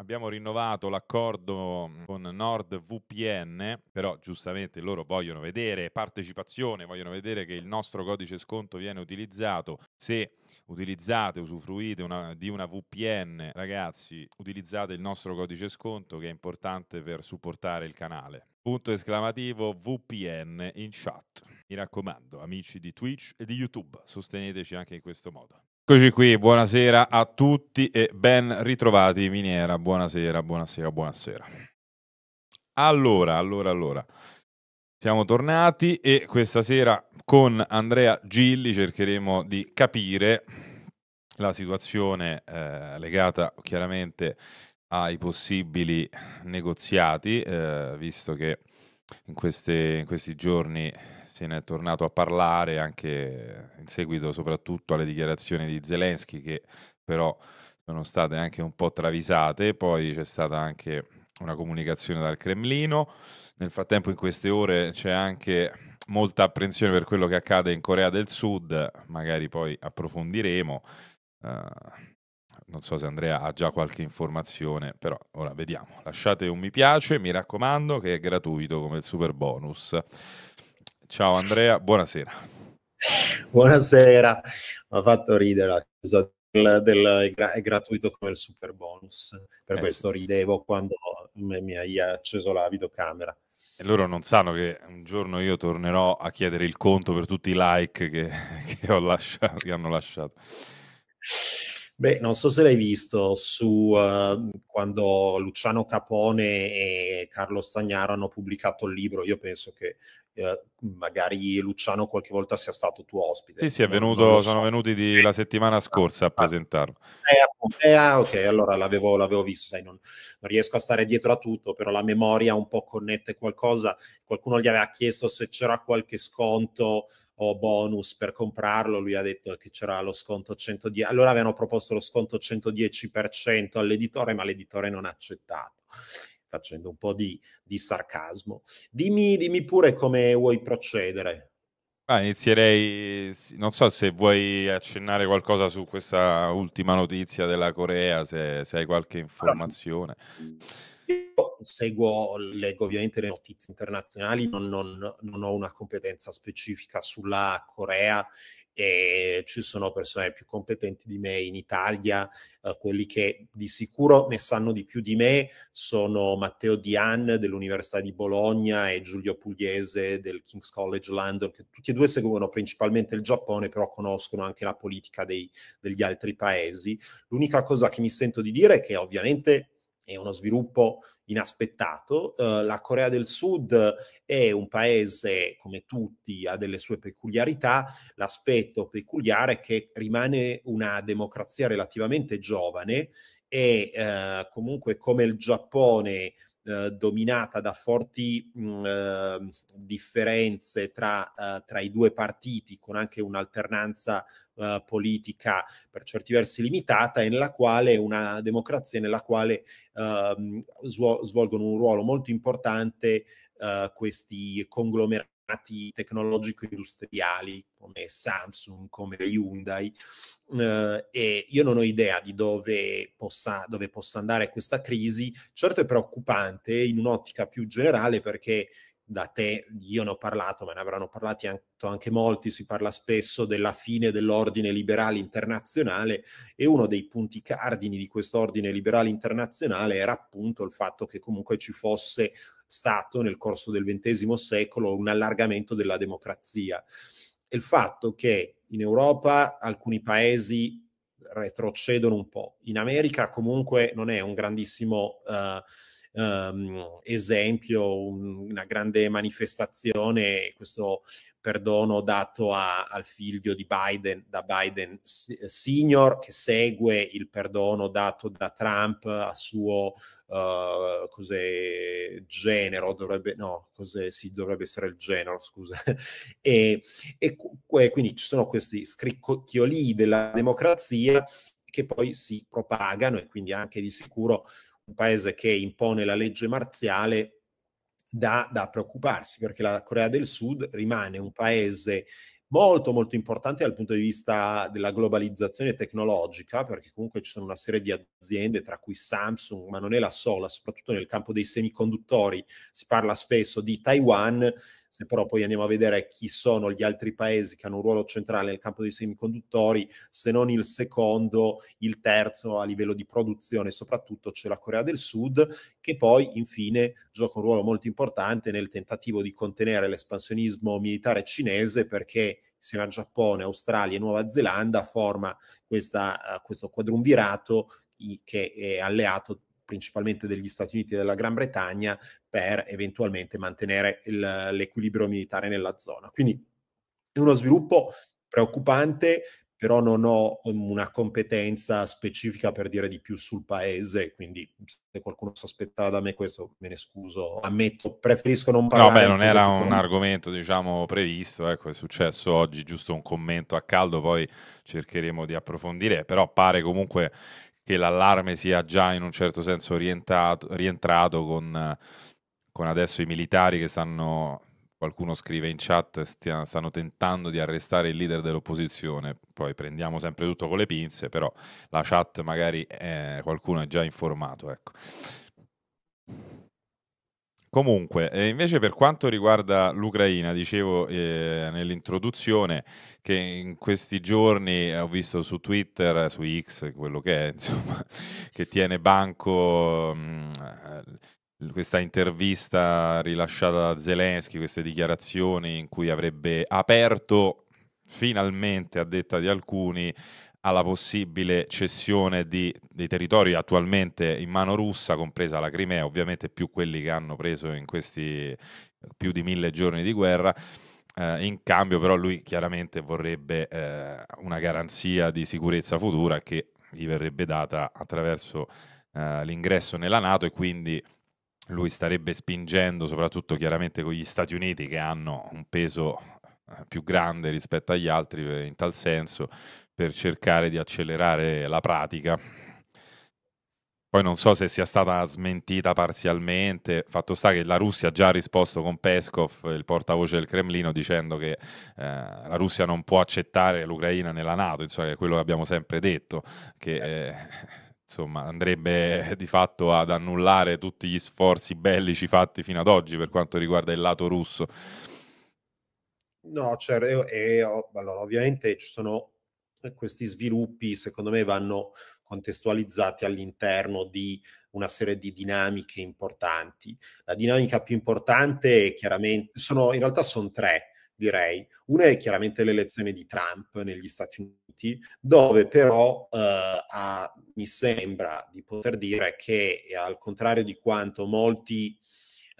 Abbiamo rinnovato l'accordo mm, con NordVPN, però giustamente loro vogliono vedere partecipazione, vogliono vedere che il nostro codice sconto viene utilizzato. Se utilizzate, usufruite una, di una VPN, ragazzi, utilizzate il nostro codice sconto che è importante per supportare il canale. Punto esclamativo VPN in chat. Mi raccomando, amici di Twitch e di YouTube, sosteneteci anche in questo modo. Eccoci qui, buonasera a tutti e ben ritrovati Miniera, buonasera, buonasera, buonasera. Allora, allora, allora, siamo tornati e questa sera con Andrea Gilli cercheremo di capire la situazione eh, legata chiaramente ai possibili negoziati, eh, visto che in, queste, in questi giorni se ne è tornato a parlare anche in seguito soprattutto alle dichiarazioni di Zelensky che però sono state anche un po' travisate, poi c'è stata anche una comunicazione dal Cremlino, nel frattempo in queste ore c'è anche molta apprensione per quello che accade in Corea del Sud, magari poi approfondiremo. Uh, non so se Andrea ha già qualche informazione, però ora vediamo. Lasciate un mi piace, mi raccomando, che è gratuito come il super bonus. Ciao Andrea, buonasera. Buonasera, mi ha fatto ridere la cosa del, del è gratuito come il super bonus, per eh, questo sì. ridevo quando mi, mi hai acceso la videocamera. E loro non sanno che un giorno io tornerò a chiedere il conto per tutti i like che, che, lasciato, che hanno lasciato. Beh, non so se l'hai visto su uh, quando Luciano Capone e Carlo Stagnaro hanno pubblicato il libro. Io penso che eh, magari Luciano qualche volta sia stato tuo ospite. Sì, sì, è venuto, sono venuti di, la settimana scorsa a presentarlo. Eh, eh, ah, ok, allora l'avevo, l'avevo visto, sai, non, non, riesco a stare dietro a tutto, però la memoria un po' connette qualcosa. Qualcuno gli aveva chiesto se c'era qualche sconto o bonus per comprarlo, lui ha detto che c'era lo sconto 110, allora avevano proposto lo sconto 110% all'editore, ma l'editore non ha accettato facendo un po' di, di sarcasmo. Dimmi, dimmi pure come vuoi procedere. Ah, inizierei, non so se vuoi accennare qualcosa su questa ultima notizia della Corea, se, se hai qualche informazione. Io seguo, leggo ovviamente le notizie internazionali, non, non, non ho una competenza specifica sulla Corea e ci sono persone più competenti di me in Italia, eh, quelli che di sicuro ne sanno di più di me sono Matteo Dian dell'Università di Bologna e Giulio Pugliese del King's College London, che tutti e due seguono principalmente il Giappone, però conoscono anche la politica dei, degli altri paesi. L'unica cosa che mi sento di dire è che ovviamente è uno sviluppo inaspettato. Uh, la Corea del Sud è un paese, come tutti, ha delle sue peculiarità. L'aspetto peculiare è che rimane una democrazia relativamente giovane e uh, comunque come il Giappone eh, dominata da forti mh, mm, ehm, differenze tra, eh, tra, i due partiti, con anche un'alternanza eh, politica per certi versi limitata, e nella quale una democrazia nella quale ehm, svolgono un ruolo molto importante eh, questi conglomerati tecnologico-industriali come Samsung, come Hyundai eh, e io non ho idea di dove possa, dove possa andare questa crisi. Certo è preoccupante in un'ottica più generale perché da te, io ne ho parlato, ma ne avranno parlato anche, anche molti, si parla spesso della fine dell'ordine liberale internazionale e uno dei punti cardini di questo ordine liberale internazionale era appunto il fatto che comunque ci fosse stato nel corso del XX secolo un allargamento della democrazia. E il fatto che in Europa alcuni paesi retrocedono un po', in America comunque non è un grandissimo... Uh, ehm, esempio, un, una grande manifestazione, questo perdono dato a, al figlio di Biden, da Biden senior, che segue il perdono dato da Trump a suo uh, cos'è, genero, dovrebbe, no, cos'è, sì, dovrebbe essere il genero, scusa. e, e, e quindi ci sono questi scricchioli della democrazia che poi si propagano e quindi anche di sicuro un paese che impone la legge marziale, da, da preoccuparsi, perché la Corea del Sud rimane un paese molto molto importante dal punto di vista della globalizzazione tecnologica, perché comunque ci sono una serie di aziende, tra cui Samsung, ma non è la sola, soprattutto nel campo dei semiconduttori si parla spesso di Taiwan, se però poi andiamo a vedere chi sono gli altri paesi che hanno un ruolo centrale nel campo dei semiconduttori, se non il secondo, il terzo a livello di produzione, soprattutto c'è la Corea del Sud, che poi infine gioca un ruolo molto importante nel tentativo di contenere l'espansionismo militare cinese perché insieme a Giappone, Australia e Nuova Zelanda forma questa, uh, questo quadrumvirato che è alleato principalmente degli Stati Uniti e della Gran Bretagna per eventualmente mantenere il, l'equilibrio militare nella zona. Quindi è uno sviluppo preoccupante, però non ho um, una competenza specifica per dire di più sul paese, quindi se qualcuno si aspettava da me questo me ne scuso, ammetto, preferisco non parlare. No, beh, non era un argomento, diciamo, previsto, ecco, è successo oggi giusto un commento a caldo, poi cercheremo di approfondire, però pare comunque che l'allarme sia già in un certo senso rientrato con, con adesso i militari che stanno qualcuno scrive in chat stia, stanno tentando di arrestare il leader dell'opposizione, poi prendiamo sempre tutto con le pinze, però la chat magari è, eh, qualcuno è già informato. Ecco. Comunque, eh, invece per quanto riguarda l'Ucraina, dicevo eh, nell'introduzione che in questi giorni eh, ho visto su Twitter, su X, quello che è, insomma, che tiene banco mh, mm, eh, questa intervista rilasciata da Zelensky, queste dichiarazioni in cui avrebbe aperto finalmente, a detta di alcuni, alla possibile cessione di, dei territori attualmente in mano russa, compresa la Crimea, ovviamente più quelli che hanno preso in questi eh, più di mille giorni di guerra. Eh, in cambio però lui chiaramente vorrebbe eh, una garanzia di sicurezza futura che gli verrebbe data attraverso eh, l'ingresso nella Nato e quindi lui starebbe spingendo soprattutto chiaramente con gli Stati Uniti che hanno un peso eh, più grande rispetto agli altri eh, in tal senso per cercare di accelerare la pratica. Poi non so se sia stata smentita parzialmente, fatto sta che la Russia ha già risposto con Peskov, il portavoce del Cremlino, dicendo che eh, la Russia non può accettare l'Ucraina nella Nato, insomma è quello che abbiamo sempre detto, che eh. eh, insomma, andrebbe di fatto ad annullare tutti gli sforzi bellici fatti fino ad oggi per quanto riguarda il lato russo. No, cioè, e, e, allora, ovviamente ci sono questi sviluppi, secondo me, vanno contestualizzati all'interno di una serie di dinamiche importanti. La dinamica più importante, è chiaramente, sono, in realtà sono tre, direi. Una è chiaramente l'elezione di Trump negli Stati Uniti, dove però eh, ha, mi sembra di poter dire che, al contrario di quanto molti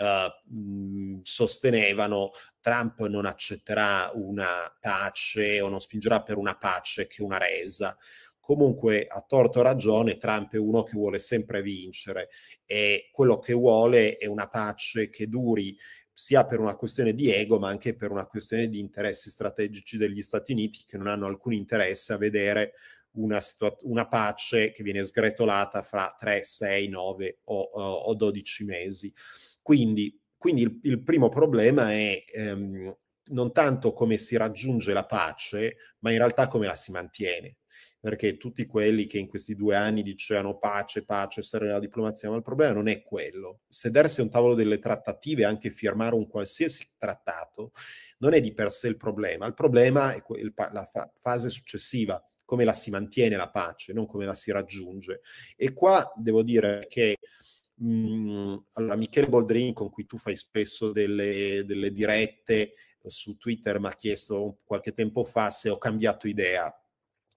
eh, sostenevano Trump non accetterà una pace o non spingerà per una pace che una resa. Comunque, a torto ragione, Trump è uno che vuole sempre vincere e quello che vuole è una pace che duri sia per una questione di ego, ma anche per una questione di interessi strategici degli Stati Uniti che non hanno alcun interesse a vedere una, situa- una, pace che viene sgretolata fra 3, 6, 9 o, eh, o, o 12 mesi. Quindi, quindi il, il, primo problema è ehm, non tanto come si raggiunge la pace, ma in realtà come la si mantiene. Perché tutti quelli che in questi due anni dicevano pace, pace, serve la diplomazia, ma il problema non è quello. Sedersi a un tavolo delle trattative, anche firmare un qualsiasi trattato, non è di per sé il problema. Il problema è quel, la fa- fase successiva, come la si mantiene la pace, non come la si raggiunge. E qua devo dire che mh, mhmm, allora, Michele Boldrin, con cui tu fai spesso delle, delle dirette eh, su Twitter, mi ha chiesto qualche tempo fa se ho cambiato idea.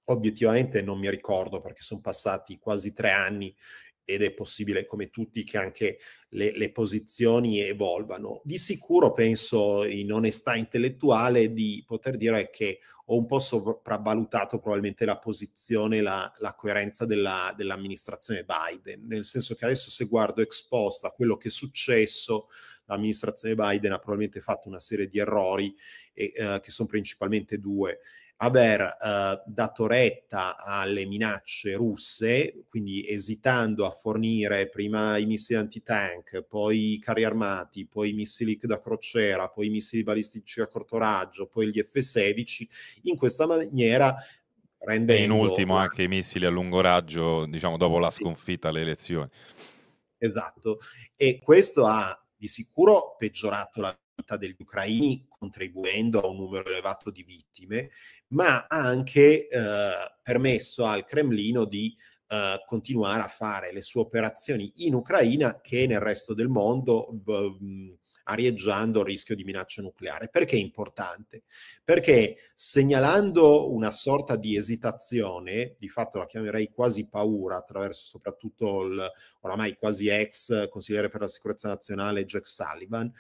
Obiettivamente non mi ricordo perché sono passati quasi tre anni ed è possibile come tutti che anche le, le, posizioni evolvano. Di sicuro penso in onestà intellettuale di poter dire che ho un po' sopravvalutato probabilmente la posizione, la, la coerenza della, dell'amministrazione Biden, nel senso che adesso se guardo esposta a quello che è successo, l'amministrazione Biden ha probabilmente fatto una serie di errori e, eh, che sono principalmente due aver eh, dato retta alle minacce russe, quindi esitando a fornire prima i missili antitank, poi i carri armati, poi i missili da crociera, poi i missili balistici a corto raggio, poi gli F-16, in questa maniera rende... E in ultimo anche i missili a lungo raggio, diciamo, dopo la sconfitta alle elezioni. Esatto, e questo ha di sicuro peggiorato la vita degli ucraini contribuendo a un numero elevato di vittime, ma ha anche eh, permesso al Cremlino di eh, continuare a fare le sue operazioni in Ucraina che nel resto del mondo. Mh, arieggiando il rischio di minaccia nucleare. Perché è importante? Perché segnalando una sorta di esitazione, di fatto la chiamerei quasi paura, attraverso soprattutto il oramai quasi ex consigliere per la sicurezza nazionale Jack Sullivan,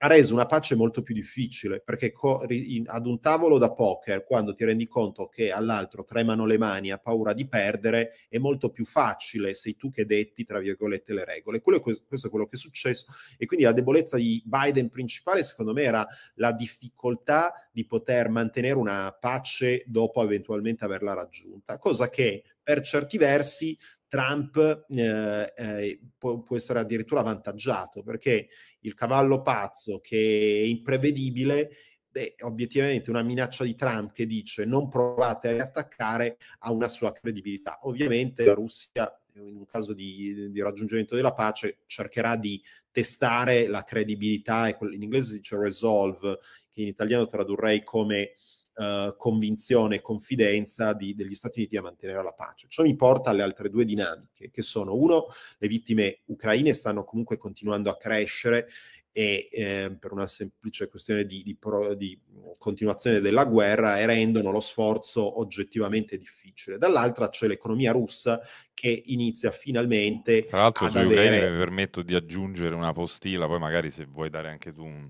ha reso una pace molto più difficile, perché co- in, ad un tavolo da poker, quando ti rendi conto che all'altro tremano le mani, ha paura di perdere, è molto più facile, sei tu che detti, tra virgolette, le regole. Quello, questo è quello che è successo e quindi la debolezza di Biden principale, secondo me, era la difficoltà di poter mantenere una pace dopo eventualmente averla raggiunta, cosa che per certi versi Trump eh, eh, può, può, essere addirittura avvantaggiato perché il cavallo pazzo che è imprevedibile, beh, obiettivamente una minaccia di Trump che dice non provate a riattaccare ha una sua credibilità. Ovviamente la Russia in un caso di, di, raggiungimento della pace, cercherà di testare la credibilità, in inglese si dice resolve, che in italiano tradurrei come eh, convinzione e confidenza di, degli Stati Uniti a mantenere la pace. Ciò mi porta alle altre due dinamiche, che sono uno, le vittime ucraine stanno comunque continuando a crescere e eh, per una semplice questione di, di, pro, di, continuazione della guerra e rendono lo sforzo oggettivamente difficile. Dall'altra c'è l'economia russa che inizia finalmente. Tra l'altro, sui avere... ucraini mi permetto di aggiungere una postilla, poi magari se vuoi dare anche tu un,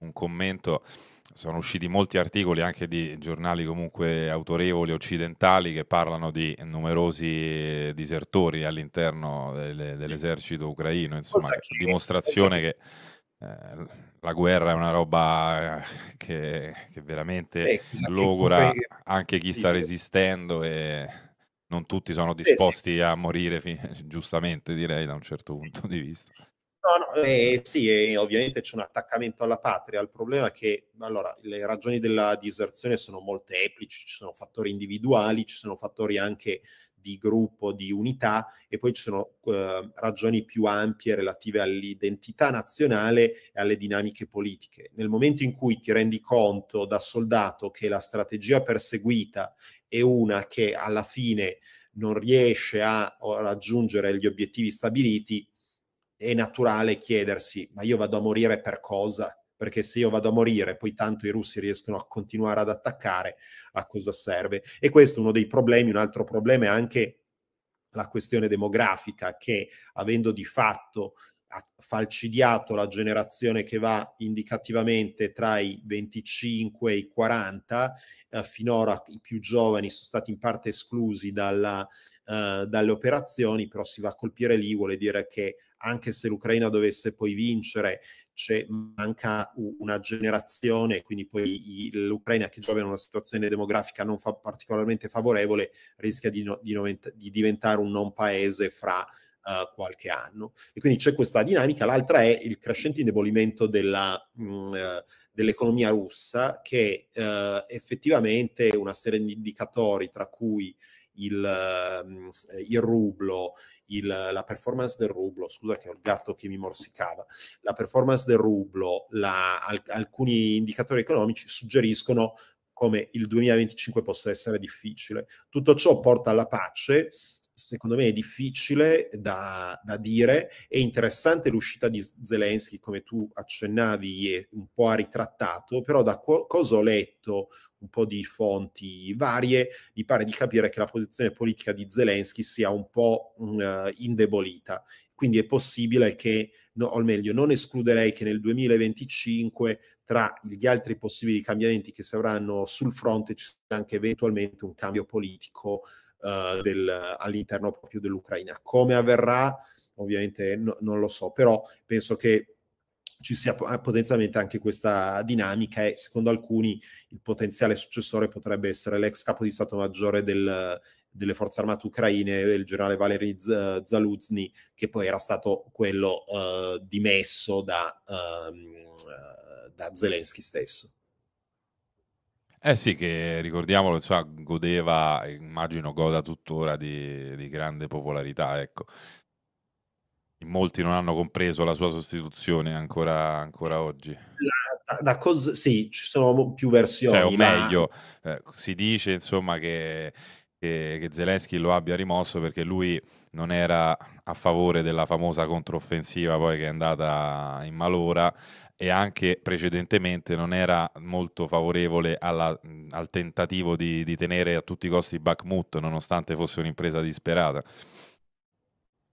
un commento sono usciti molti articoli anche di giornali comunque autorevoli occidentali che parlano di numerosi disertori all'interno delle, dell'esercito ucraino, insomma, che, dimostrazione che eh, la guerra è una roba eh, che, che veramente Beh, logora che anche chi sta resistendo e non tutti sono disposti a morire, giustamente direi da un certo punto di vista. No, no, eh, eh sì, eh, ovviamente c'è un attaccamento alla patria. Il problema è che allora, le ragioni della diserzione sono molteplici, ci sono fattori individuali, ci sono fattori anche di gruppo, di unità e poi ci sono eh, ragioni più ampie relative all'identità nazionale e alle dinamiche politiche. Nel momento in cui ti rendi conto da soldato che la strategia perseguita è una che alla fine non riesce a raggiungere gli obiettivi stabiliti, è naturale chiedersi, ma io vado a morire per cosa? Perché se io vado a morire, poi tanto i russi riescono a continuare ad attaccare, a cosa serve? E questo è uno dei problemi, un altro problema è anche la questione demografica che avendo di fatto falcidiato la generazione che va indicativamente tra i 25 e i 40, eh, finora i più giovani sono stati in parte esclusi dalla, eh, dalle operazioni, però si va a colpire lì, vuole dire che anche se l'Ucraina dovesse poi vincere, c'è, manca una generazione, quindi poi l'Ucraina che gioca in una situazione demografica non fa particolarmente favorevole rischia di, no, di, noventa, di diventare un non paese fra Uh, qualche anno. E quindi c'è questa dinamica. L'altra è il crescente indebolimento della, mh, mm, eh, dell'economia russa, che uh, effettivamente una serie di indicatori, tra cui il, ehm, il rublo, il, la performance del rublo, scusa che ho il gatto che mi morsicava, la performance del rublo, la, alc- alcuni indicatori economici suggeriscono come il 2025 possa essere difficile. Tutto ciò porta alla pace secondo me è difficile da, da, dire. È interessante l'uscita di Zelensky, come tu accennavi, è un po' ha ritrattato, però da co- cosa ho letto, un po' di fonti varie, mi pare di capire che la posizione politica di Zelensky sia un po' uh, indebolita. Quindi è possibile che, no, o meglio, non escluderei che nel 2025 tra gli altri possibili cambiamenti che si avranno sul fronte ci sia anche eventualmente un cambio politico eh, del, all'interno proprio dell'Ucraina. Come avverrà? Ovviamente no, non lo so, però penso che ci sia eh, potenzialmente anche questa dinamica e secondo alcuni il potenziale successore potrebbe essere l'ex capo di Stato Maggiore del, delle forze armate ucraine, il generale Valery Zaluzny, che poi era stato quello uh, dimesso da, um, da Zelensky stesso. Eh sì, che ricordiamolo, insomma, cioè, godeva, immagino goda tuttora di, di grande popolarità, ecco. In molti non hanno compreso la sua sostituzione ancora, ancora oggi. Da, da cos- sì, ci sono più versioni. Cioè, o ma... meglio, eh, si dice insomma che, che, che Zelensky lo abbia rimosso perché lui non era a favore della famosa controffensiva poi che è andata in malora e anche precedentemente non era molto favorevole alla, al tentativo di, di, tenere a tutti i costi Bakhmut, nonostante fosse un'impresa disperata.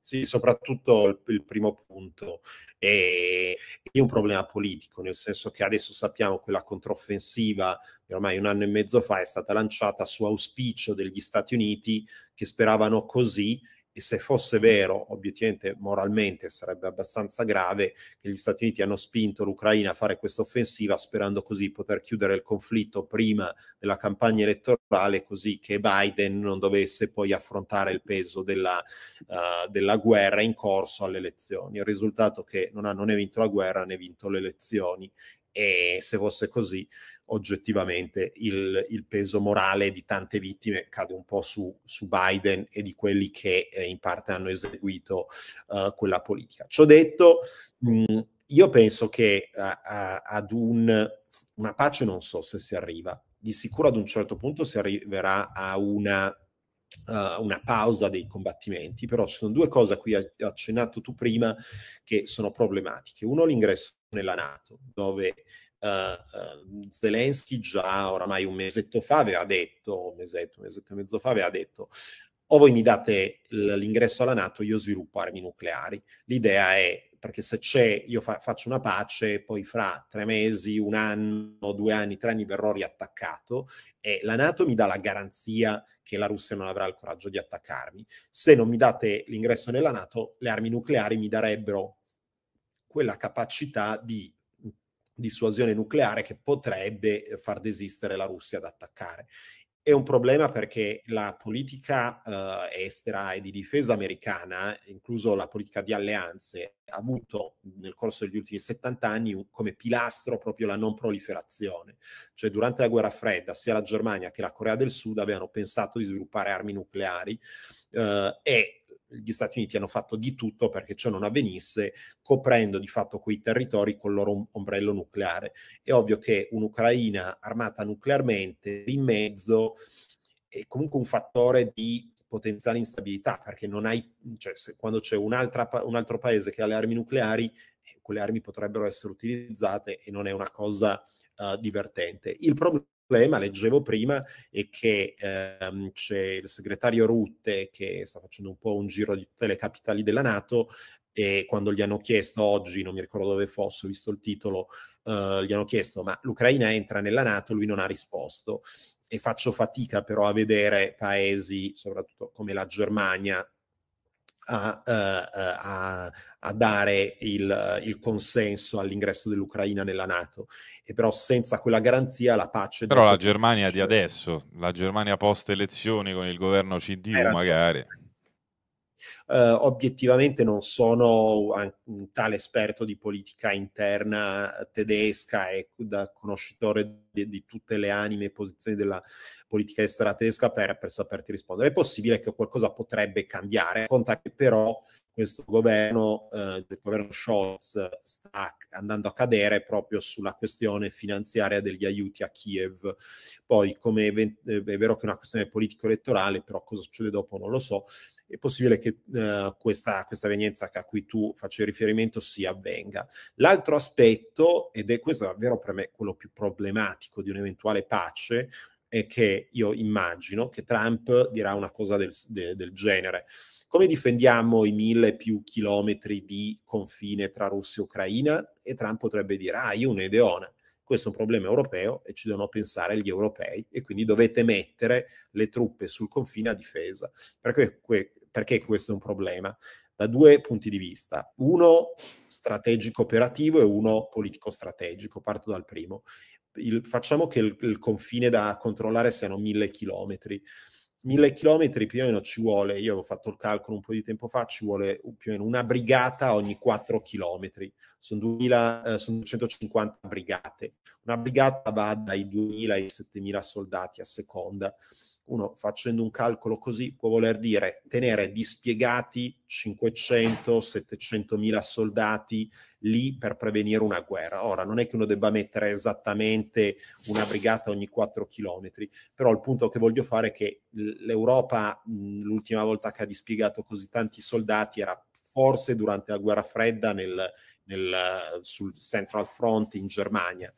Sì, soprattutto il, il primo punto è, è, un problema politico, nel senso che adesso sappiamo che la controffensiva che ormai un anno e mezzo fa è stata lanciata su auspicio degli Stati Uniti che speravano così e se fosse vero, obiettivamente moralmente sarebbe abbastanza grave che gli Stati Uniti hanno spinto l'Ucraina a fare questa offensiva sperando così poter chiudere il conflitto prima della campagna elettorale così che Biden non dovesse poi affrontare il peso della, uh, della guerra in corso alle elezioni. Il risultato è che non hanno né vinto la guerra né vinto le elezioni e se fosse così oggettivamente il, il, peso morale di tante vittime cade un po' su, su Biden e di quelli che eh, in parte hanno eseguito uh, quella politica. Ciò detto, mh, io penso che a, a, ad un, una pace non so se si arriva, di sicuro ad un certo punto si arriverà a una Uh, una pausa dei combattimenti, però ci sono due cose a cui hai accennato tu prima che sono problematiche. Uno, l'ingresso nella Nato, dove uh, Zelensky già oramai un mesetto fa aveva detto, un mesetto, un mesetto e mezzo fa aveva detto o voi mi date l'ingresso alla Nato, io sviluppo armi nucleari. L'idea è perché se c'è, io fa- faccio una pace, poi fra tre mesi, un anno, due anni, tre anni verrò riattaccato e la Nato mi dà la garanzia che la Russia non avrà il coraggio di attaccarmi. Se non mi date l'ingresso nella Nato, le armi nucleari mi darebbero quella capacità di dissuasione nucleare che potrebbe eh, far desistere la Russia ad attaccare. È un problema perché la politica eh, estera e di difesa americana, incluso la politica di alleanze, ha avuto nel corso degli ultimi 70 anni come pilastro proprio la non proliferazione. Cioè durante la guerra fredda sia la Germania che la Corea del Sud avevano pensato di sviluppare armi nucleari eh, e gli Stati Uniti hanno fatto di tutto perché ciò non avvenisse, coprendo di fatto quei territori con il loro ombrello nucleare. È ovvio che un'Ucraina armata nuclearmente in mezzo è comunque un fattore di potenziale instabilità, perché non hai, cioè, se, quando c'è un altro paese che ha le armi nucleari, eh, quelle armi potrebbero essere utilizzate e non è una cosa uh, divertente. Il problema problema, leggevo prima, è che ehm, c'è il segretario Rutte che sta facendo un po' un giro di tutte le capitali della Nato e quando gli hanno chiesto oggi, non mi ricordo dove fosse, ho visto il titolo, eh, gli hanno chiesto ma l'Ucraina entra nella Nato, lui non ha risposto e faccio fatica però a vedere paesi, soprattutto come la Germania, a, eh, eh, a, a dare il, il, consenso all'ingresso dell'Ucraina nella Nato. E però senza quella garanzia la pace... Però la Germania di adesso, la Germania post elezioni con il governo CDU magari... Ragione eh, obiettivamente non sono un tale esperto di politica interna tedesca e da conoscitore di, di tutte le anime e posizioni della politica estera tedesca per, per saperti rispondere. È possibile che qualcosa potrebbe cambiare, conta che però questo governo, eh, il governo Scholz, sta andando a cadere proprio sulla questione finanziaria degli aiuti a Kiev. Poi, come è, è vero che è una questione politico-elettorale, però cosa succede dopo non lo so è possibile che eh, questa, questa evenienza a cui tu faccio riferimento si avvenga. L'altro aspetto, ed è questo davvero per me quello più problematico di un'eventuale pace, è che io immagino che Trump dirà una cosa del, de, del genere. Come difendiamo i mille più chilometri di confine tra Russia e Ucraina? E Trump potrebbe dire, ah, io un'ideona questo è un problema europeo e ci devono pensare gli europei e quindi dovete mettere le truppe sul confine a difesa. Perché perché questo è un problema? Da due punti di vista, uno strategico operativo e uno politico strategico. Parto dal primo. Il, facciamo che il, il confine da controllare siano mille chilometri. Mille chilometri più o meno ci vuole, io avevo fatto il calcolo un po' di tempo fa, ci vuole più o meno una brigata ogni 4 chilometri, sono, 2000, eh, sono 250 brigate, una brigata va dai 2.000 ai 7.000 soldati a seconda, uno facendo un calcolo così può voler dire tenere dispiegati 500-700 mila soldati lì per prevenire una guerra. Ora, non è che uno debba mettere esattamente una brigata ogni 4 chilometri, però il punto che voglio fare è che l'Europa, l'ultima volta che ha dispiegato così tanti soldati era forse durante la guerra fredda nel, nel, sul Central Front in Germania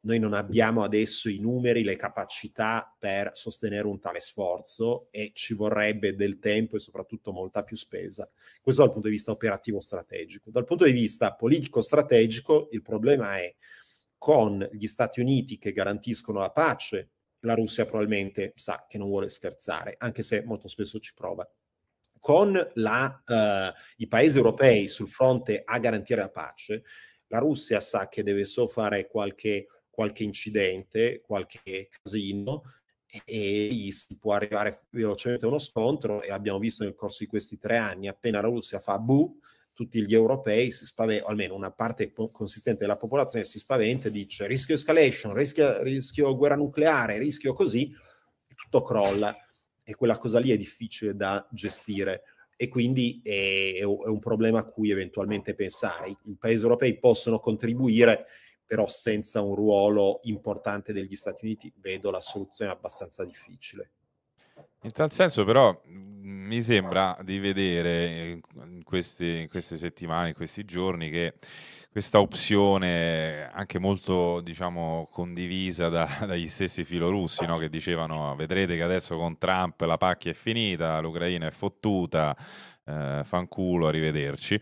noi non abbiamo adesso i numeri, le capacità per sostenere un tale sforzo e ci vorrebbe del tempo e soprattutto molta più spesa. Questo dal punto di vista operativo strategico. Dal punto di vista politico strategico il problema è con gli Stati Uniti che garantiscono la pace, la Russia probabilmente sa che non vuole scherzare, anche se molto spesso ci prova. Con la, eh, i paesi europei sul fronte a garantire la pace, la Russia sa che deve solo fare qualche qualche incidente, qualche casino e lì si può arrivare velocemente a uno scontro e abbiamo visto nel corso di questi tre anni appena la Russia fa bu tutti gli europei si spaventano, almeno una parte po- consistente della popolazione si spaventa e dice rischio escalation, rischio, rischio guerra nucleare, rischio così, tutto crolla e quella cosa lì è difficile da gestire e quindi è, è un problema a cui eventualmente pensare. I, i paesi europei possono contribuire però senza un ruolo importante degli Stati Uniti vedo la soluzione abbastanza difficile. In tal senso però mi sembra di vedere eh, in queste, in queste settimane, in questi giorni che questa opzione anche molto diciamo, condivisa da, dagli stessi filorussi no? che dicevano vedrete che adesso con Trump la pacchia è finita, l'Ucraina è fottuta, eh, fanculo, arrivederci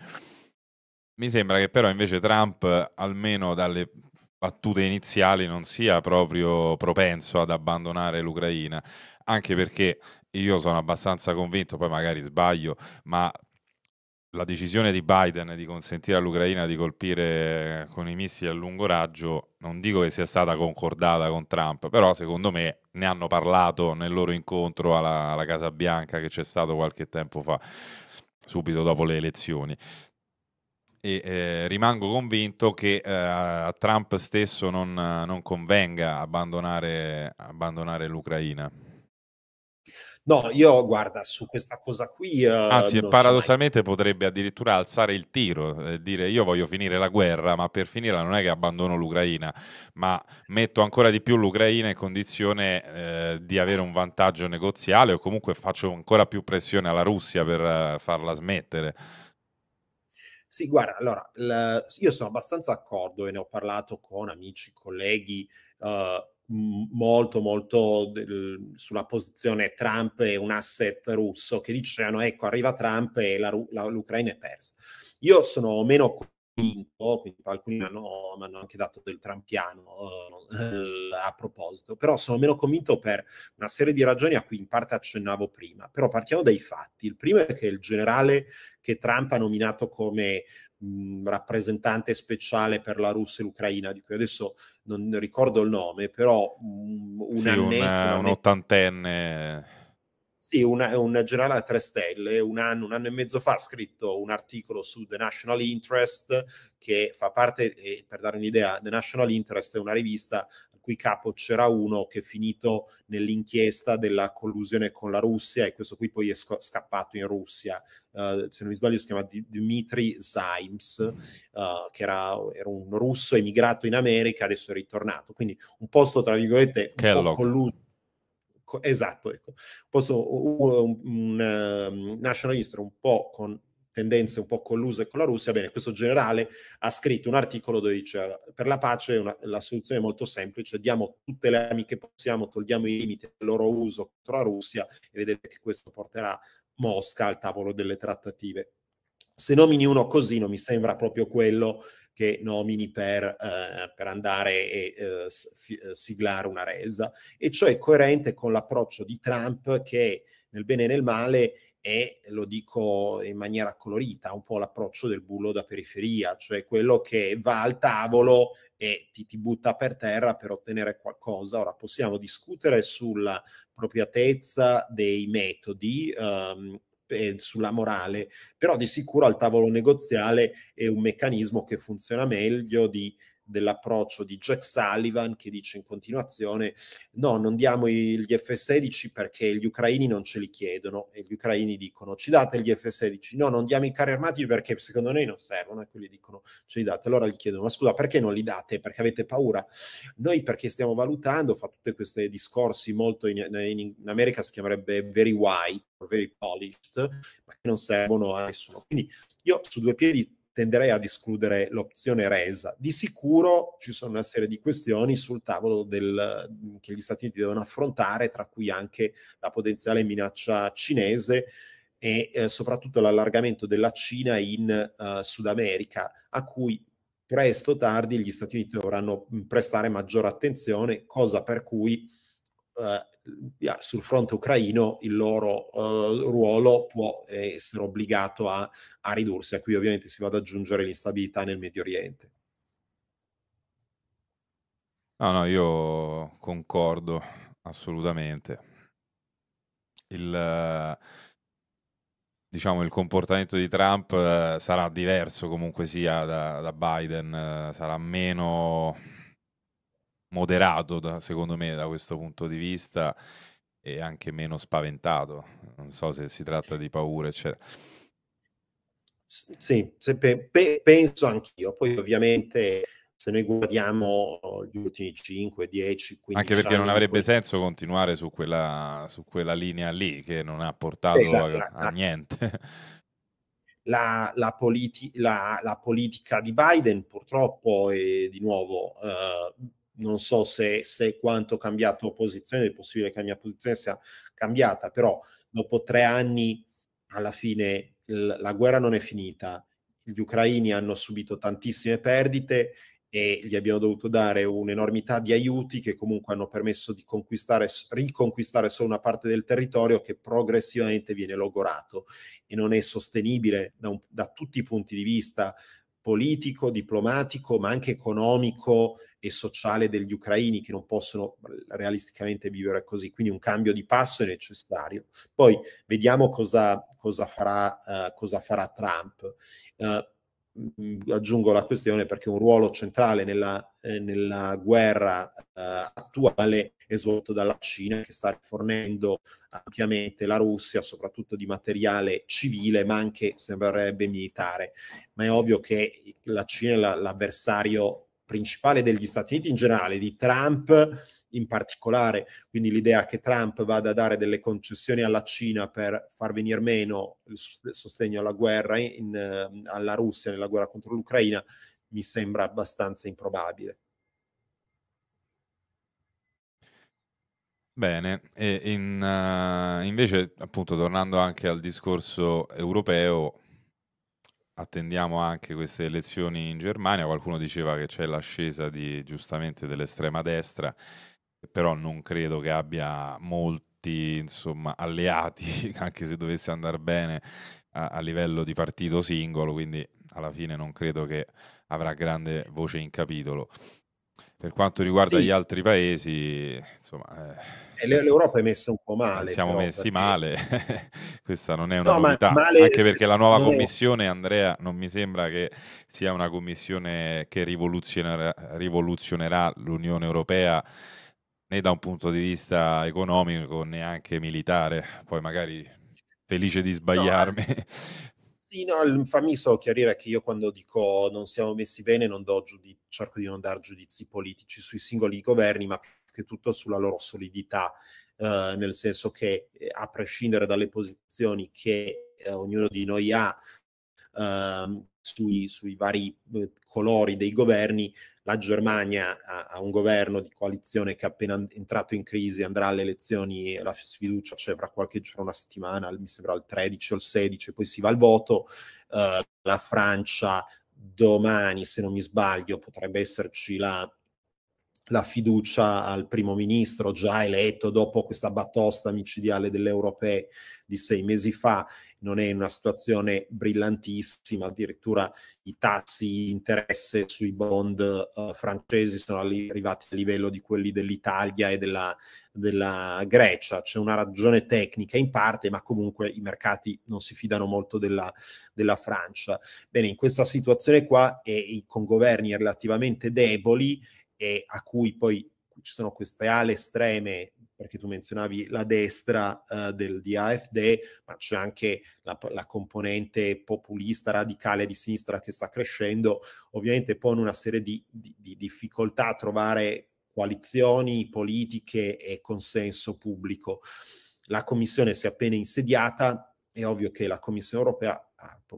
mi sembra che però invece Trump, almeno dalle battute iniziali, non sia proprio propenso ad abbandonare l'Ucraina, anche perché io sono abbastanza convinto, poi magari sbaglio, ma la decisione di Biden di consentire all'Ucraina di colpire con i missili a lungo raggio, non dico che sia stata concordata con Trump, però secondo me ne hanno parlato nel loro incontro alla, alla Casa Bianca che c'è stato qualche tempo fa, subito dopo le elezioni e eh, rimango convinto che eh, a Trump stesso non, non convenga abbandonare, abbandonare, l'Ucraina. No, io guarda su questa cosa qui. Eh, Anzi, paradossalmente potrebbe addirittura alzare il tiro e dire io voglio finire la guerra, ma per finirla non è che abbandono l'Ucraina, ma metto ancora di più l'Ucraina in condizione eh, di avere un vantaggio negoziale o comunque faccio ancora più pressione alla Russia per eh, farla smettere. Sì, guarda, allora, la, io sono abbastanza d'accordo e ne ho parlato con amici, colleghi, uh, molto, molto del, sulla posizione Trump e un asset russo che dicevano, ecco, arriva Trump e la, la, l'Ucraina è persa. Io sono meno vinto, quindi alcuni mi hanno, mi hanno anche dato del trampiano eh, a proposito, però sono meno convinto per una serie di ragioni a cui in parte accennavo prima, però partiamo dai fatti. Il primo è che il generale che Trump ha nominato come mh, mm, rappresentante speciale per la Russia e l'Ucraina, di cui adesso non ricordo il nome, però mh, mm, un, sì, annetto, una, un ottantenne sì, una, un generale a tre stelle, un anno, un anno e mezzo fa ha scritto un articolo su The National Interest che fa parte, eh, per dare un'idea, The National Interest è una rivista al cui capo c'era uno che è finito nell'inchiesta della collusione con la Russia e questo qui poi è sc- scappato in Russia, uh, se non mi sbaglio si chiama D- Dmitry Zaims, uh, eh, che era, era, un russo emigrato in America, adesso è ritornato, quindi un posto tra virgolette un Kellogg. po' colluso esatto, ecco. Posso, un, un, ehm, nazionalista un po' con tendenze un po' colluse con la Russia, bene, questo generale ha scritto un articolo dove dice per la pace una, la soluzione è molto semplice, diamo tutte le armi che possiamo, togliamo i limiti del loro uso contro la Russia e vedete che questo porterà Mosca al tavolo delle trattative. Se nomini uno così non mi sembra proprio quello che nomini per, eh, per andare e eh, eh, siglare una resa, e ciò è coerente con l'approccio di Trump che nel bene e nel male è, lo dico in maniera colorita, un po' l'approccio del bullo da periferia, cioè quello che va al tavolo e ti, ti butta per terra per ottenere qualcosa. Ora possiamo discutere sulla appropriatezza dei metodi, ehm, eh, sulla morale, però di sicuro al tavolo negoziale è un meccanismo che funziona meglio di dell'approccio di Jack Sullivan che dice in continuazione no, non diamo gli F-16 perché gli ucraini non ce li chiedono e gli ucraini dicono ci date gli F-16, no, non diamo i carri armati perché secondo noi non servono e quelli dicono ce li date, allora gli chiedono ma scusa perché non li date, perché avete paura? Noi perché stiamo valutando, fa tutti questi discorsi molto in, in, in America si chiamerebbe very white, very polished, ma che non servono a nessuno. Quindi io su due piedi tenderei ad escludere l'opzione resa. Di sicuro ci sono una serie di questioni sul tavolo del, mm, che gli Stati Uniti devono affrontare, tra cui anche la potenziale minaccia cinese e eh, soprattutto l'allargamento della Cina in uh, Sud America, a cui presto o tardi gli Stati Uniti dovranno mm, prestare maggiore attenzione, cosa per cui eh, sul fronte ucraino il loro eh, ruolo può essere obbligato a, a ridursi, a qui ovviamente si va ad aggiungere l'instabilità nel Medio Oriente. No, no, io concordo assolutamente. Il, diciamo, il comportamento di Trump eh, sarà diverso comunque sia da, da Biden, eh, sarà meno moderato, da, secondo me, da questo punto di vista e anche meno spaventato. Non so se si tratta di paure, eccetera. Sì, pe pe penso anch'io. Poi ovviamente se noi guardiamo gli ultimi 5, 10, 15 Anche perché non avrebbe poi... senso continuare su quella, su quella, linea lì che non ha portato eh, la, a, a, niente. La, la politi politica di Biden purtroppo è di nuovo... Eh, non so se, se quanto ha cambiato posizione, è possibile che la mia posizione sia cambiata, però dopo tre anni alla fine l- la guerra non è finita, gli ucraini hanno subito tantissime perdite e gli abbiamo dovuto dare un'enormità di aiuti che comunque hanno permesso di conquistare, riconquistare solo una parte del territorio che progressivamente viene logorato e non è sostenibile da, un, da tutti i punti di vista politico, diplomatico, ma anche economico e sociale degli ucraini che non possono realisticamente vivere così. Quindi un cambio di passo è necessario. Poi vediamo cosa, cosa, farà, uh, cosa farà, Trump. Uh, aggiungo la questione perché un ruolo centrale nella, eh, nella guerra eh, attuale è svolto dalla Cina che sta rifornendo ampiamente la Russia, soprattutto di materiale civile, ma anche sembrerebbe militare. Ma è ovvio che la Cina è l'avversario principale degli Stati Uniti in generale, di Trump in particolare, quindi l'idea che Trump vada a dare delle concessioni alla Cina per far venire meno il sostegno alla guerra, in, ehm, alla Russia nella guerra contro l'Ucraina, mi sembra abbastanza improbabile. Bene, e in, uh, invece appunto tornando anche al discorso europeo, attendiamo anche queste elezioni in Germania, qualcuno diceva che c'è l'ascesa di, giustamente dell'estrema destra però non credo che abbia molti insomma, alleati, anche se dovesse andare bene a, a livello di partito singolo, quindi alla fine non credo che avrà grande voce in capitolo. Per quanto riguarda sì. gli altri paesi, insomma, eh, l'Europa è messa un po' male. Eh, siamo però, messi perché... male, questa non è una no, novità, ma male... anche perché la nuova commissione, Andrea, non mi sembra che sia una commissione che rivoluzionerà, rivoluzionerà l'Unione Europea né da un punto di vista economico, neanche militare. Poi magari felice di eh, sbagliarmi. No, sì, no, fammi solo chiarire che io quando dico non siamo messi bene, non do giudizi, cerco di non dar giudizi politici sui singoli governi, ma che tutto sulla loro solidità, eh, nel senso che eh, a prescindere dalle posizioni che eh, ognuno di noi ha, eh, sui, sui vari eh, colori dei governi, la Germania ha, ha, un governo di coalizione che appena entrato in crisi andrà alle elezioni, la sfiducia c'è cioè, fra qualche giorno, una settimana, mi sembra il 13 o il 16, poi si va al voto, uh, la Francia domani, se non mi sbaglio, potrebbe esserci la, la fiducia al primo ministro già eletto dopo questa batosta micidiale delle europee di sei mesi fa non è una situazione brillantissima, addirittura i tassi di interesse sui bond uh, francesi sono arrivati a livello di quelli dell'Italia e della, della Grecia, c'è una ragione tecnica in parte, ma comunque i mercati non si fidano molto della, della Francia. Bene, in questa situazione qua e con governi relativamente deboli e a cui poi ci sono queste ale estreme perché tu menzionavi la destra uh, del, di AFD, ma c'è anche la, la, componente populista radicale di sinistra che sta crescendo, ovviamente pone una serie di, di, di difficoltà a trovare coalizioni politiche e consenso pubblico. La Commissione si è appena insediata, è ovvio che la Commissione europea,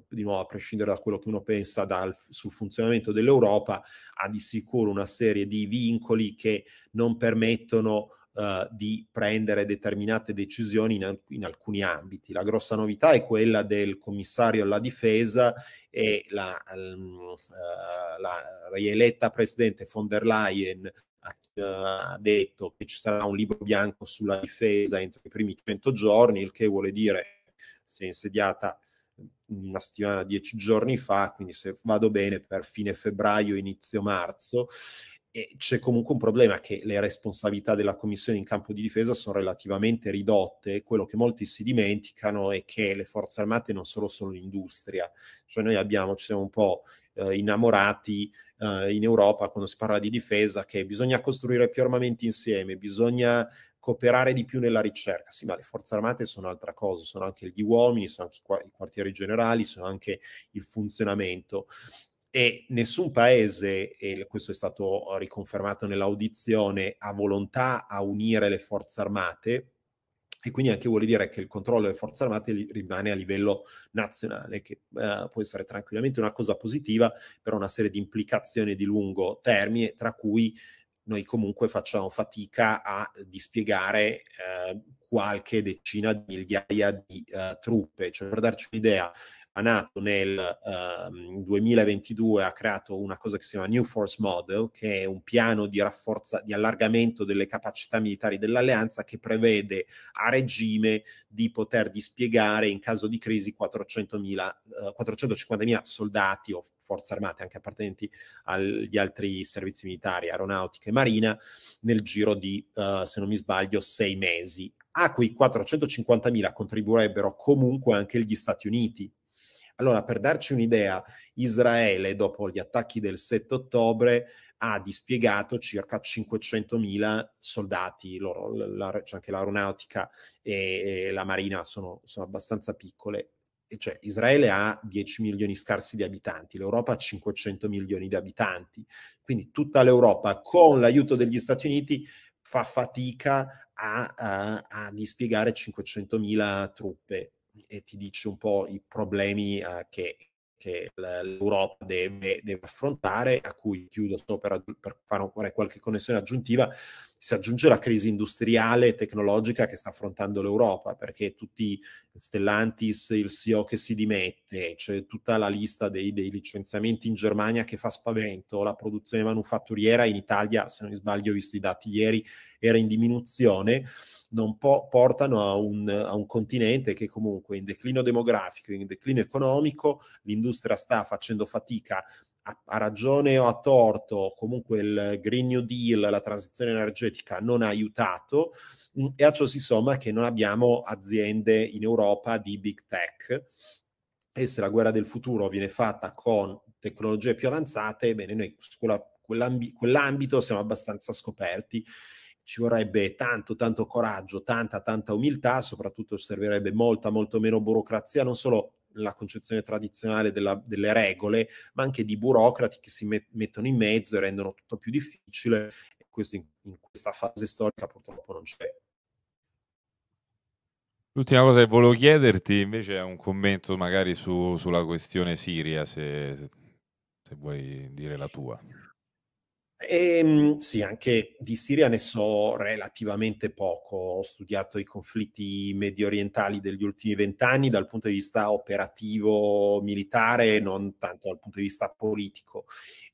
di nuovo a prescindere da quello che uno pensa dal, sul funzionamento dell'Europa, ha di sicuro una serie di vincoli che non permettono eh, di prendere determinate decisioni in, in, alcuni ambiti. La grossa novità è quella del commissario alla difesa e la, um, uh, la rieletta presidente von der Leyen ha eh, detto che ci sarà un libro bianco sulla difesa entro i primi 100 giorni, il che vuole dire si è insediata una settimana, dieci giorni fa, quindi se vado bene per fine febbraio, inizio marzo, e c'è comunque un problema che le responsabilità della Commissione in campo di difesa sono relativamente ridotte, quello che molti si dimenticano è che le forze armate non solo sono l'industria, cioè noi abbiamo, ci siamo un po' eh, innamorati eh, in Europa quando si parla di difesa che bisogna costruire più armamenti insieme, bisogna cooperare di più nella ricerca. Sì, ma le forze armate sono altra cosa, sono anche gli uomini, sono anche i, i quartieri generali, sono anche il funzionamento e nessun paese, e questo è stato oh, riconfermato nell'audizione, ha volontà a unire le forze armate, e quindi anche vuol dire che il controllo delle forze armate rimane a livello nazionale, che eh, può essere tranquillamente una cosa positiva, per una serie di implicazioni di lungo termine, tra cui noi comunque facciamo fatica a dispiegare eh, qualche decina di migliaia di eh, truppe. Cioè, per darci un'idea, ha nato nel ehm, uh, 2022, ha creato una cosa che si chiama New Force Model, che è un piano di, rafforza- di allargamento delle capacità militari dell'alleanza che prevede a regime di poter dispiegare in caso di crisi 400.000, uh, 450.000 soldati o forze armate anche appartenenti agli altri servizi militari, aeronautica e marina, nel giro di, uh, se non mi sbaglio, sei mesi. A quei 450.000 contribuirebbero comunque anche gli Stati Uniti, allora, per darci un'idea, Israele, dopo gli attacchi del 7 ottobre, ha dispiegato circa 500.000 soldati, loro, la, cioè anche l'aeronautica e, e la marina sono, sono abbastanza piccole, cioè, Israele ha 10 milioni scarsi di abitanti, l'Europa ha 500 milioni di abitanti, quindi tutta l'Europa con l'aiuto degli Stati Uniti fa fatica a, a, a dispiegare 500.000 truppe e ti dice un po' i problemi eh, che, che l'Europa deve, deve, affrontare, a cui chiudo sopra per fare qualche connessione aggiuntiva, si aggiunge la crisi industriale e tecnologica che sta affrontando l'Europa, perché tutti Stellantis, il CEO che si dimette, c'è cioè tutta la lista dei, dei, licenziamenti in Germania che fa spavento, la produzione manufatturiera in Italia, se non mi sbaglio ho visto i dati ieri, era in diminuzione, non po- portano a un, a un continente che comunque in declino demografico, in declino economico, l'industria sta facendo fatica a, ragione o a torto, comunque il Green New Deal, la transizione energetica non ha aiutato mm, e a ciò si somma che non abbiamo aziende in Europa di big tech e se la guerra del futuro viene fatta con tecnologie più avanzate, bene, noi su quella, quell'ambito siamo abbastanza scoperti ci vorrebbe tanto, tanto coraggio, tanta, tanta umiltà, soprattutto servirebbe molta, molto meno burocrazia, non solo la concezione tradizionale della, delle regole, ma anche di burocrati che si met- mettono in mezzo e rendono tutto più difficile. E questo in, in questa fase storica purtroppo non c'è. L'ultima cosa che volevo chiederti invece è un commento magari su, sulla questione Siria, se, se, se vuoi dire la tua. E, ehm, sì, anche di Siria ne so relativamente poco. Ho studiato i conflitti medio orientali degli ultimi vent'anni dal punto di vista operativo militare, non tanto dal punto di vista politico.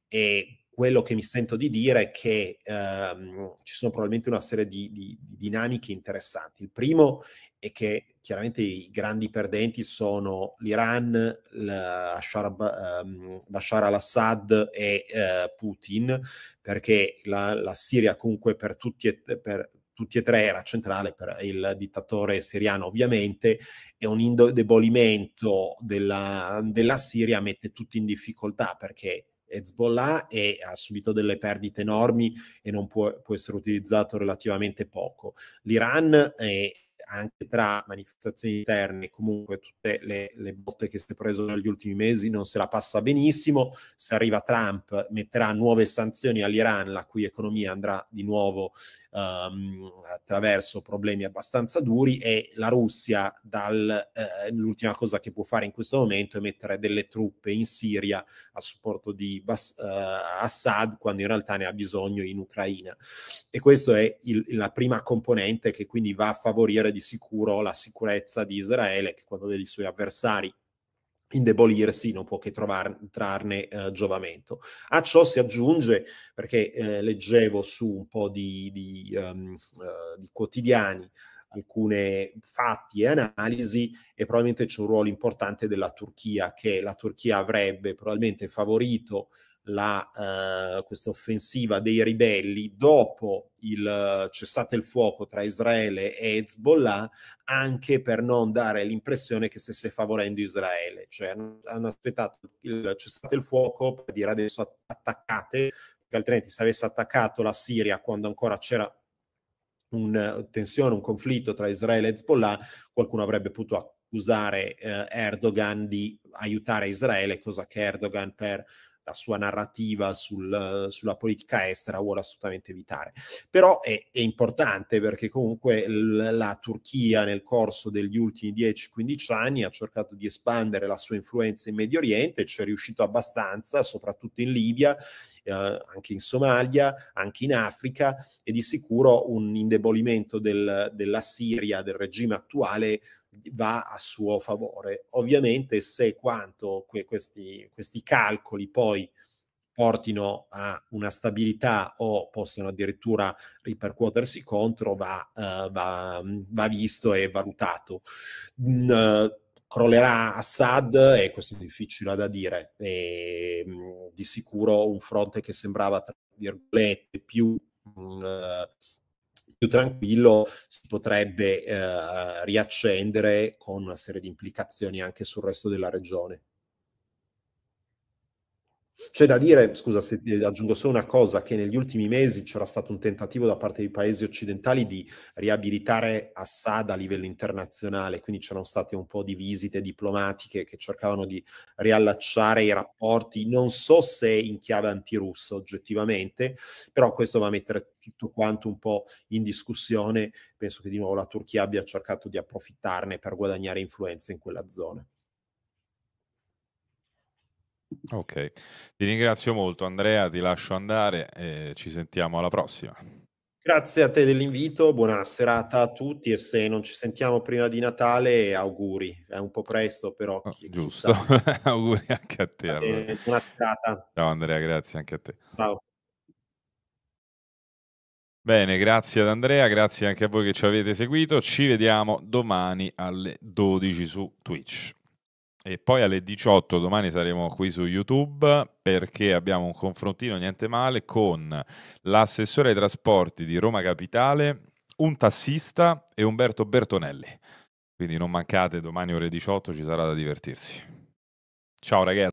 E quello che mi sento di dire è che ehm, ci sono probabilmente una serie di, di, di, dinamiche interessanti. Il primo è che chiaramente i grandi perdenti sono l'Iran, ehm, Bashar, ehm, al-Assad e eh, Putin, perché la, la, Siria comunque per tutti e per tutti e tre era centrale per il dittatore siriano ovviamente e un indebolimento della, della Siria mette tutti in difficoltà perché Hezbollah e ha subito delle perdite enormi e non può, può essere utilizzato relativamente poco. L'Iran è, anche tra manifestazioni interne e comunque tutte le, le, botte che si è preso negli ultimi mesi non se la passa benissimo. Se arriva Trump metterà nuove sanzioni all'Iran, la cui economia andrà di nuovo um, attraverso problemi abbastanza duri e la Russia dal, eh, l'ultima cosa che può fare in questo momento è mettere delle truppe in Siria a supporto di Bas- uh, Assad quando in realtà ne ha bisogno in Ucraina. E questa è il, la prima componente che quindi va a favorire di sicuro la sicurezza di Israele, che quando vede i suoi avversari indebolirsi non può che trovar, trarne eh, giovamento. A ciò si aggiunge, perché eh, leggevo su un po' di, di, um, uh, di quotidiani, alcune fatti e analisi e probabilmente c'è un ruolo importante della Turchia che la Turchia avrebbe probabilmente favorito la, uh, questa offensiva dei ribelli dopo il eh, cessate il fuoco tra Israele e Hezbollah anche per non dare l'impressione che stesse favorendo Israele cioè hanno, hanno aspettato il cessate il fuoco per dire adesso attaccate perché altrimenti se avesse attaccato la Siria quando ancora c'era una tensione, un conflitto tra Israele e Hezbollah, qualcuno avrebbe potuto accusare eh, Erdogan di aiutare Israele, cosa che Erdogan per la sua narrativa sul, sulla politica estera vuole assolutamente evitare. Però è, è importante perché comunque l- la Turchia nel corso degli ultimi 10-15 anni ha cercato di espandere la sua influenza in Medio Oriente, ci è riuscito abbastanza, soprattutto in Libia, eh, anche in Somalia, anche in Africa e di sicuro un indebolimento del, della Siria, del regime attuale, va a suo favore. Ovviamente se quanto que- questi, questi calcoli poi portino a una stabilità o possano addirittura ripercuotersi contro va, uh, va, va visto e valutato. Mm, uh, crollerà Assad e questo è difficile da dire. E, mm, di sicuro un fronte che sembrava, tra virgolette, più... Mh, mm, eh, più tranquillo si potrebbe eh, riaccendere con una serie di implicazioni anche sul resto della regione. C'è da dire, scusa se aggiungo solo una cosa, che negli ultimi mesi c'era stato un tentativo da parte dei paesi occidentali di riabilitare Assad a livello internazionale, quindi c'erano state un po' di visite diplomatiche che cercavano di riallacciare i rapporti, non so se in chiave antirussa oggettivamente, però questo va a mettere tutto quanto un po' in discussione, penso che di nuovo la Turchia abbia cercato di approfittarne per guadagnare influenza in quella zona. Ok, ti ringrazio molto Andrea, ti lascio andare e ci sentiamo alla prossima. Grazie a te dell'invito, buona serata a tutti e se non ci sentiamo prima di Natale auguri, è un po' presto però. Oh, giusto, auguri anche a te. Allora. Buona serata. Ciao Andrea, grazie anche a te. Ciao. Bene, grazie ad Andrea, grazie anche a voi che ci avete seguito, ci vediamo domani alle 12 su Twitch e poi alle 18 domani saremo qui su YouTube perché abbiamo un confrontino niente male con l'assessore ai trasporti di Roma Capitale, un tassista e Umberto Bertonelli. Quindi non mancate, domani ore 18 ci sarà da divertirsi. Ciao ragazzi.